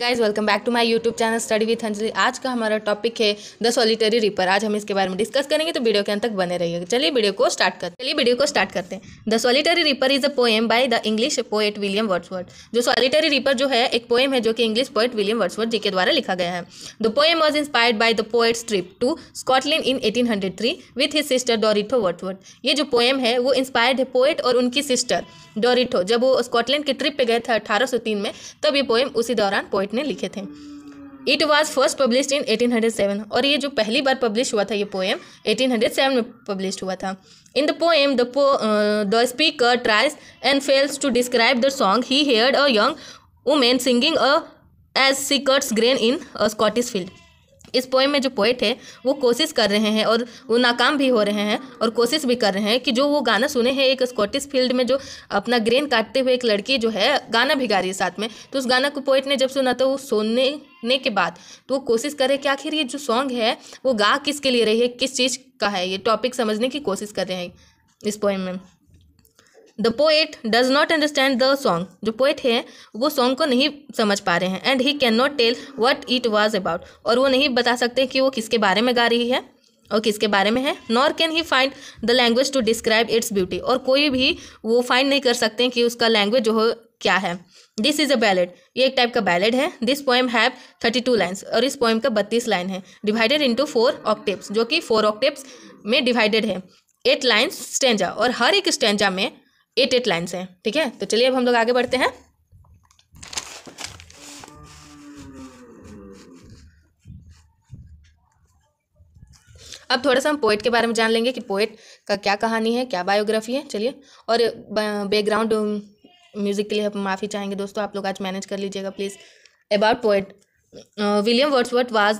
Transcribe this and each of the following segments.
Guys welcome back to my YouTube channel study with Anjali आज का हमारा टॉपिक है द सॉलिटरी रिपर आज हम इसके बारे में डिस्कस करेंगे तो वीडियो के अंत तक बने रहिएगा चलिए वीडियो को स्टार्ट करते चलिए वीडियो को स्टार्ट करते हैं the solitary reaper is a poem by the English poet William Wordsworth जो सॉलिटरी रिपर जो है एक पोएम है जो कि English poet William Wordsworth ji के द्वारा लिखा गया है the poem was inspired by the poet's trip to Scotland in eighteen hundred three with his sister Dorothy Wordsworth ये जो पोएम है वो इंस्पायर्ड है पोएट और उनकी सिस्टर डोरिथो जब वो स्कॉटलैंड के ट्रिप पर गए थे अठारह सौ तीन में तब ये पोएम उसी दौरान पोएट व्हाइट ने लिखे थे it was first publish in 1807 और ये जो पहली बार पब्लिश हुआ था ये पोएम 1807 में पब्लिश हुआ था इन द पोएम द पो the speaker tries and fails to describe the song he hear a young women singing a as she cuts grain in a Scottish field इस poem में जो poet है वो कोशिश कर रहे हैं और वो नाकाम भी हो रहे हैं और कोशिश भी कर रहे हैं कि जो वो गाना सुने हैं एक स्कॉटिश फील्ड में जो अपना ग्रेन काटते हुए एक लड़की जो है गाना भी गा रही है साथ में तो उस गाना को पोइट ने जब सुना तो वो सुनने ने के बाद तो वो कोशिश करे कि आखिर ये जो सॉन्ग है वो गा किसके लिए रही है किस चीज़ का है ये टॉपिक समझने की कोशिश कर रहे हैं इस पोएम में the poet does not understand the song जो पोएट है वो सॉन्ग को नहीं समझ पा रहे हैं and he can not tell what it was about और वो नहीं बता सकते कि वो किसके बारे में गा रही है और किसके बारे में है nor can he find the language to describe its beauty और कोई भी वो फाइंड नहीं कर सकते कि उसका लैंग्वेज जो हो क्या है दिस इज़ अ बैलेड ये एक टाइप का बैलेड है this poem have thirty two lines और इस पोएम का बत्तीस लाइन है डिवाइडेड इंटू फोर ऑक्टेप्स जो कि फोर ऑक्टेप्स में डिवाइडेड है एट लाइन्स स्टेंजा और हर एक स्टेंजा में एट एट लाइन्स हैं ठीक है तो चलिए अब हम लोग आगे बढ़ते हैं अब थोड़ा सा हम पोइट के बारे में जान लेंगे कि पोइट का क्या कहानी है क्या बायोग्राफी है चलिए और बैकग्राउंड म्यूज़िक um, के लिए हम माफ़ी चाहेंगे दोस्तों आप लोग आज मैनेज कर लीजिएगा please about poet William Wordsworth was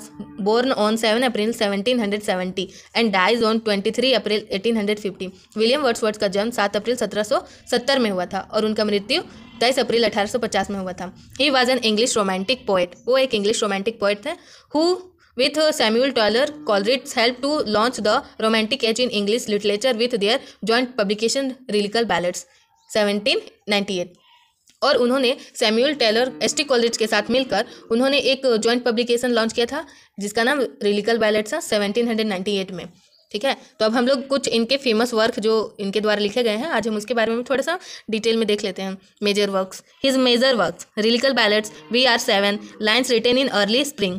born on seven April seventeen hundred seventy and dies on twenty three April eighteen hundred fifty William Wordsworth का जन्म सात अप्रैल सत्रह सौ सत्तर में हुआ था और उनका मृत्यु तेईस अप्रैल अठारह सौ पचास में हुआ था he was an English romantic poet वो एक इंग्लिश रोमांटिक पोएट थे who with Samuel Taylor Coleridge help to launch the romantic age in English literature with their joint publication lyrical ballads seventeen ninety eight और उन्होंने Samuel Taylor S college के साथ मिलकर उन्होंने एक जॉइंट पब्लिकेशन लॉन्च किया था जिसका नाम रिलिकल बैलेट था सेवनटीन में ठीक है तो अब हम लोग कुछ इनके फेमस वर्क जो इनके द्वारा लिखे गए हैं आज हम उसके बारे में थोड़ा सा डिटेल में देख लेते हैं major works his major works lyrical ballads we are seven lines written in early spring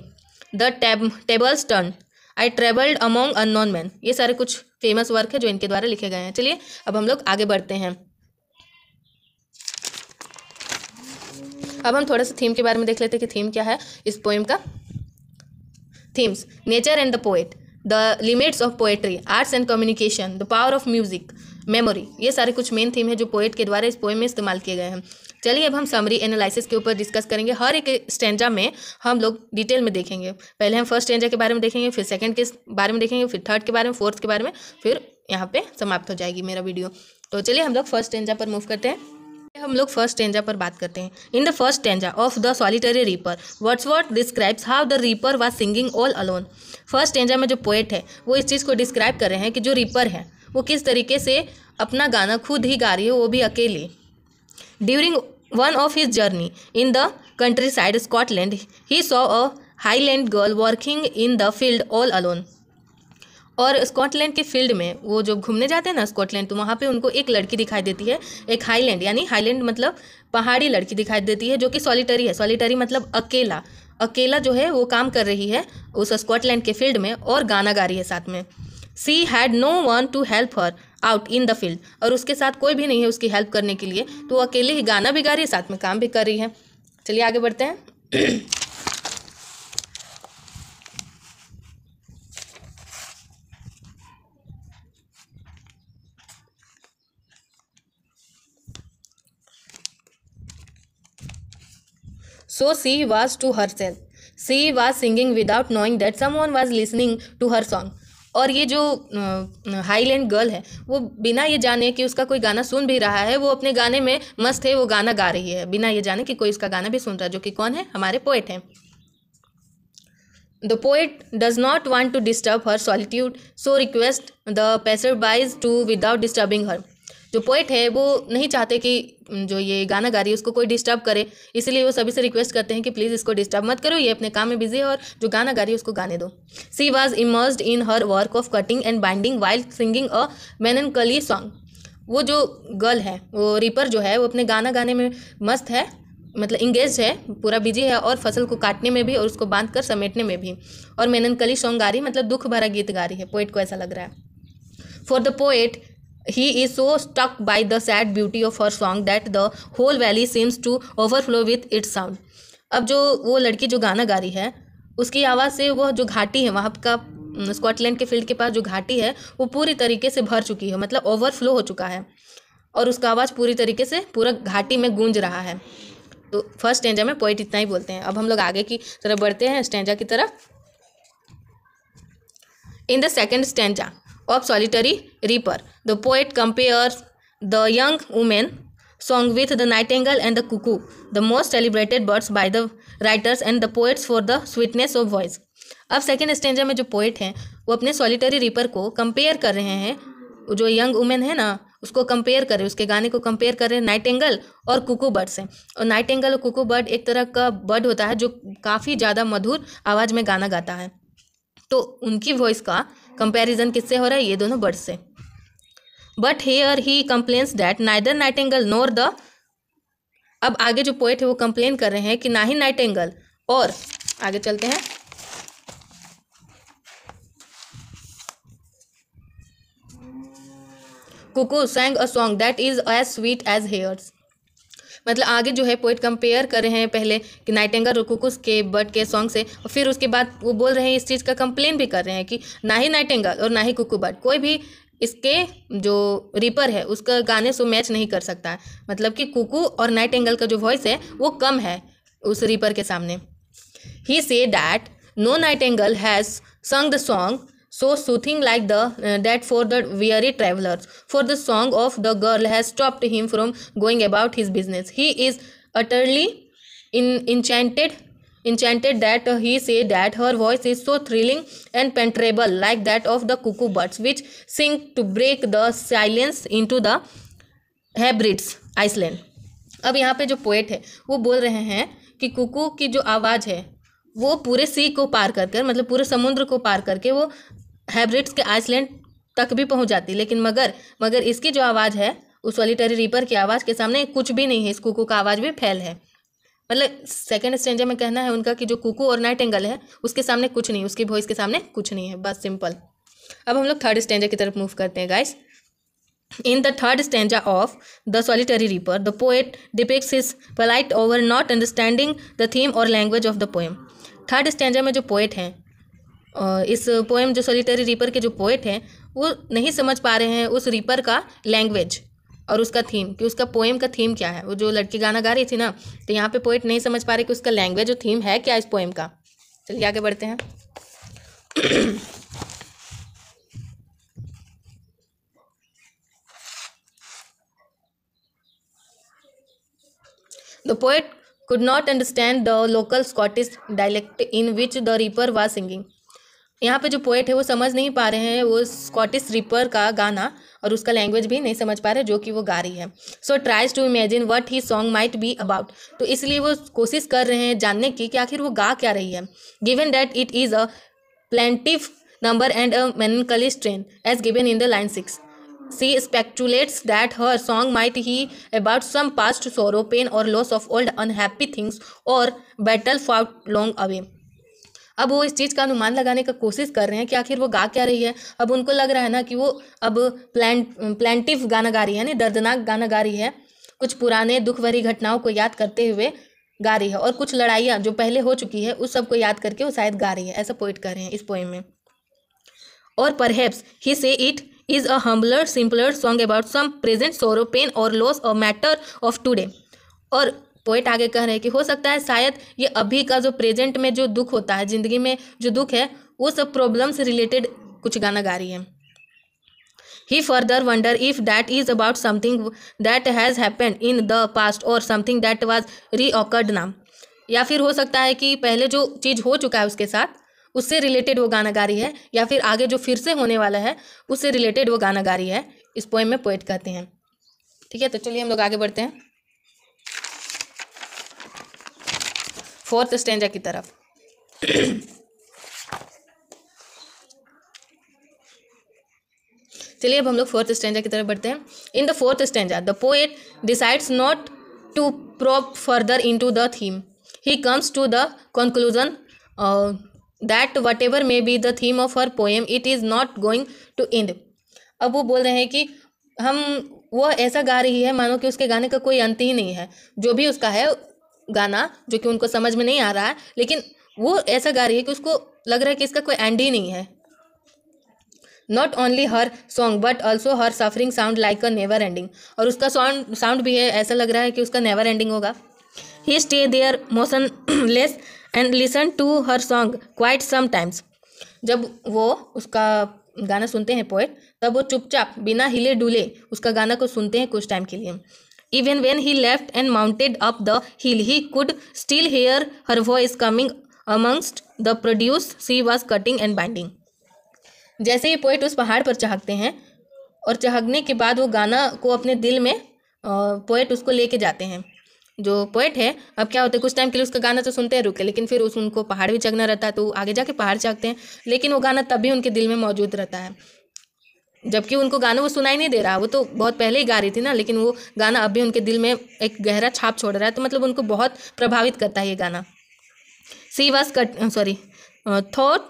the टेब tables turn I travelled among unknown man ये सारे कुछ फेमस वर्क है जो इनके द्वारा लिखे गए हैं चलिए अब हम लोग आगे बढ़ते हैं अब हम थोड़ा सा थीम के बारे में देख लेते हैं कि थीम क्या है इस पोएम का themes nature and the poet the limits of poetry arts and communication the power of music memory ये सारे कुछ मेन थीम है जो पोएट के द्वारा इस पोएम में इस्तेमाल किए गए हैं चलिए अब हम समरी एनालिसिस के ऊपर डिस्कस करेंगे हर एक स्टेंजा में हम लोग डिटेल में देखेंगे पहले हम फर्स्ट स्टेंजा के बारे में देखेंगे फिर सेकंड के बारे में देखेंगे फिर थर्ड के बारे में फोर्थ के बारे में फिर यहाँ पे समाप्त हो जाएगी मेरा वीडियो तो चलिए हम लोग फर्स्ट स्टेंजा पर मूव करते हैं हम लोग फर्स्ट टेंजा पर बात करते हैं in the first stanza of the solitary reaper Wordsworth describes how the reaper was singing all alone first stanza में जो पोएट है वो इस चीज़ को डिस्क्राइब कर रहे हैं कि जो रीपर है वो किस तरीके से अपना गाना खुद ही गा रही है वो भी अकेले during one of his journey in the countryside Scotland he saw a highland girl working in the field all alone और स्कॉटलैंड के फील्ड में वो जो घूमने जाते हैं ना स्कॉटलैंड तो वहाँ पे उनको एक लड़की दिखाई देती है एक हाईलैंड यानी हाईलैंड मतलब पहाड़ी लड़की दिखाई देती है जो कि सॉलिटरी है सॉलिटरी मतलब अकेला अकेला जो है वो काम कर रही है उस स्कॉटलैंड के फील्ड में और गाना गा रही है साथ में she had no one to help her out in the field और उसके साथ कोई भी नहीं है उसकी हेल्प करने के लिए तो वो अकेले ही गाना भी गा रही है साथ में काम भी कर रही है चलिए आगे बढ़ते हैं so she was to herself she was singing without knowing that someone was listening to her song और ये जो हाई लैंड गर्ल है वो बिना ये जाने कि उसका कोई गाना सुन भी रहा है वो अपने गाने में मस्त है वो गाना गा रही है बिना ये जाने कि कोई उसका गाना भी सुन रहा है जो कि कौन है हमारे पोएट हैं the poet does not want to disturb her solitude so request the passersby to without disturbing her जो पोइट है वो नहीं चाहते कि जो ये गाना गा रही है उसको कोई डिस्टर्ब करे इसलिए वो सभी से रिक्वेस्ट करते हैं कि प्लीज़ इसको डिस्टर्ब मत करो ये अपने काम में बिजी है और जो गाना गा रही है उसको गाने दो she was emerge in her work of cutting and binding wild singing a मैन कली सॉन्ग वो जो गर्ल है वो रिपर जो है वो अपने गाना गाने में मस्त है मतलब इंगेज है पूरा बिजी है और फसल को काटने में भी और उसको बांध कर समेटने में भी और मैनन कली सॉन्ग गा रही मतलब दुख भरा गीत गा रही है पोइट को ऐसा लग रहा है for the poet he is so struck by the sad beauty of her song that the whole valley seems to overflow with its sound अब जो वो लड़की जो गाना गा रही है उसकी आवाज़ से वो जो घाटी है वहाँ का स्कॉटलैंड के फील्ड के पास जो घाटी है वो पूरी तरीके से भर चुकी है मतलब ओवरफ्लो हो चुका है और उसका आवाज़ पूरी तरीके से पूरा घाटी में गूंज रहा है तो फर्स्ट स्टेंजा में पोइट इतना ही बोलते हैं अब हम लोग आगे की तरफ बढ़ते हैं स्टेंजा की तरफ in the second stanza of solitary reaper. The poet compares the young woman song with the nightingale and the cuckoo, the most celebrated birds by the writers and the poets for the sweetness of voice. अब second stanza में जो poet हैं वो अपने solitary reaper को compare कर रहे हैं जो यंग वुमेन है ना उसको कंपेयर करें उसके गाने को कंपेयर करें नाइट एंगल और कुकू बर्ड से और नाइट एंगल और कुकू बर्ड एक तरह का बर्ड होता है जो काफ़ी ज़्यादा मधुर आवाज़ में गाना गाता है तो उनकी वॉइस का कंपेरिजन किससे हो रहा है ये दोनों बर्ड से but here he complains that neither nightingale nor the अब आगे जो पोइट है वो कंप्लेन कर रहे हैं कि ना ही नाइट एंगल और आगे चलते हैं cuckoo sang a song that is as sweet as hers मतलब आगे जो है पोइट कंपेयर कर रहे हैं पहले कि नाइटेंगर रुकुकुस के बर्ड के सॉन्ग से और फिर उसके बाद वो बोल रहे हैं इस चीज़ का कंप्लेन भी कर रहे हैं कि ना ही नाइटेंगर और ना ही कुकू बर्ड कोई भी इसके जो रिपर है उसका गाने से मैच नहीं कर सकता है मतलब कि कुकू और नाइट एंगल का जो वॉइस है वो कम है उस रिपर के सामने ही से that no nightingale has sung the song so soothing like the uh, that for the weary travelers for the song of the girl has stopped him from going about his business he is utterly in, enchanted enchanted that uh, he say that her voice is so thrilling and penetrable like that of the cuckoo birds which sing to break the silence into the hebrides iceland अब यहाँ पे जो poet है वो बोल रहे हैं कि कुकू की जो आवाज़ है वो पूरे सी को पार कर कर मतलब पूरे समुद्र को पार करके वो हाइब्रिड्स के आइसलैंड तक भी पहुंच जाती लेकिन मगर मगर इसकी जो आवाज़ है उस वॉलीटरी रीपर की आवाज़ के सामने कुछ भी नहीं है इस कुकू का आवाज़ भी फैल है मतलब सेकेंड स्टेंजर में कहना है उनका कि जो कुकू और नाइट एंगल है उसके सामने कुछ नहीं उसकी वॉइस के सामने कुछ नहीं है बस सिंपल अब हम लोग थर्ड स्टेंजर की तरफ मूव करते हैं guys in the third stanza of the solitary reaper the poet depicts his plight over not understanding the theme और language of the poem third stanza में जो पोएट हैं इस पोएम जो सोलिटरी रीपर के जो पोएट हैं वो नहीं समझ पा रहे हैं उस रीपर का लैंग्वेज और उसका थीम कि उसका पोएम का थीम क्या है वो जो लड़की गाना गा रही थी ना तो यहाँ पे पोइट नहीं समझ पा रहे कि उसका लैंग्वेज और थीम है क्या इस पोएम का चलिए आगे बढ़ते हैं the poet could not understand the local Scottish dialect in which the reaper was singing यहाँ पे जो पोएट है वो समझ नहीं पा रहे हैं वो स्कॉटिश रिपर का गाना और उसका लैंग्वेज भी नहीं समझ पा रहे जो कि वो गा रही है so tries to imagine what he song might be about तो इसलिए वो कोशिश कर रहे हैं जानने की कि आखिर वो गा क्या रही है given that it is a plaintive number and a मेनकली strain as given in the line six she speculates that her song might he about some past sorrow pain और loss of old unhappy things और battle for long away अब वो इस चीज़ का अनुमान लगाने का कोशिश कर रहे हैं कि आखिर वो गा क्या रही है अब उनको लग रहा है ना कि वो अब प्लान प्लान्टिव गाना गा रही है यानी दर्दनाक गाना गा रही है कुछ पुराने दुख भरी घटनाओं को याद करते हुए गा रही है और कुछ लड़ाइयाँ जो पहले हो चुकी है उस सब को याद करके वो शायद गा रही है ऐसा पोइट कर रहे हैं इस पोइम में और perhaps he say it is a humbler simpler song about some present sorrow pain और loss a matter of today और पोइट आगे कह रहे हैं कि हो सकता है शायद ये अभी का जो प्रेजेंट में जो दुख होता है ज़िंदगी में जो दुख है वो सब प्रॉब्लम से रिलेटेड कुछ गाना गा रही है he further wonder if that is about something that has happened in the past और समथिंग दैट री रीऑकर्ड नाम या फिर हो सकता है कि पहले जो चीज़ हो चुका है उसके साथ उससे रिलेटेड वो गाना गा रही है या फिर आगे जो फिर से होने वाला है उससे रिलेटेड वो गाना गा रही है इस पोएम में पोइट कहते हैं ठीक है तो चलिए हम लोग आगे बढ़ते हैं फोर्थ स्टेंजा की तरफ चलिए अब हम लोग फोर्थ स्टेंजा की तरफ बढ़ते हैं in the fourth stanza the poet decides not to probe further into the theme he comes to the conclusion that whatever may be the theme of her poem it is not going to end अब वो बोल रहे हैं कि हम वो ऐसा गा रही है मानो कि उसके गाने का कोई अंत ही नहीं है जो भी उसका है गाना जो कि उनको समझ में नहीं आ रहा है लेकिन वो ऐसा गा रही है कि उसको लग रहा है कि इसका कोई एंड ही नहीं है not only her song but also her suffering sound like a never ending और उसका साउंड साउंड भी है ऐसा लग रहा है कि उसका नेवर एंडिंग होगा he stay there motionless and listen to her song quite sometimes जब वो उसका गाना सुनते हैं पोएट तब वो चुपचाप बिना हिले डुले उसका गाना को सुनते हैं कुछ टाइम के लिए Even when he left and mounted up the hill, he could still hear her voice coming amongst the produce she was cutting and binding. जैसे ही पोइट उस पहाड़ पर चहकते हैं और चहकने के बाद वो गाना को अपने दिल में पोइट उसको लेके जाते हैं जो पोइट है अब क्या होता है कुछ टाइम के लिए उसका गाना तो सुनते हैं रुके लेकिन फिर उस उनको पहाड़ भी चगना रहता है तो आगे जाके पहाड़ चाहते हैं लेकिन वो गाना तब भी उनके दिल में मौजूद रहता है जबकि उनको गाना वो सुनाई नहीं दे रहा वो तो बहुत पहले ही गा रही थी ना लेकिन वो गाना अभी उनके दिल में एक गहरा छाप छोड़ रहा है तो मतलब उनको बहुत प्रभावित करता है ये गाना she was cut sorry thought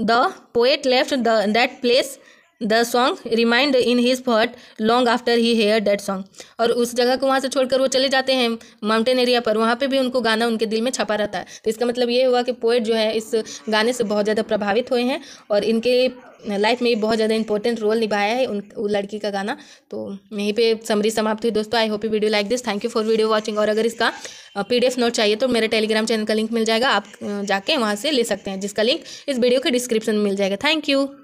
the poet left the that place the song remind in his thought long after he hear that song और उस जगह को वहाँ से छोड़कर वो चले जाते हैं माउंटेन एरिया पर वहाँ पे भी उनको गाना उनके दिल में छपा रहता है तो इसका मतलब ये हुआ कि पोइट जो है इस गाने से बहुत ज़्यादा प्रभावित हुए हैं और इनके लाइफ में भी बहुत ज़्यादा इंपॉर्टेंट रोल निभाया है उन वो लड़की का गाना तो यहीं पे समरी समाप्त हुई दोस्तों I hope you video like this thank you for video watching और अगर इसका पीडीएफ नोट चाहिए तो मेरे टेलीग्राम चैनल का लिंक मिल जाएगा आप जाके वहाँ से ले सकते हैं जिसका लिंक इस वीडियो के डिस्क्रिप्शन में मिल जाएगा थैंक यू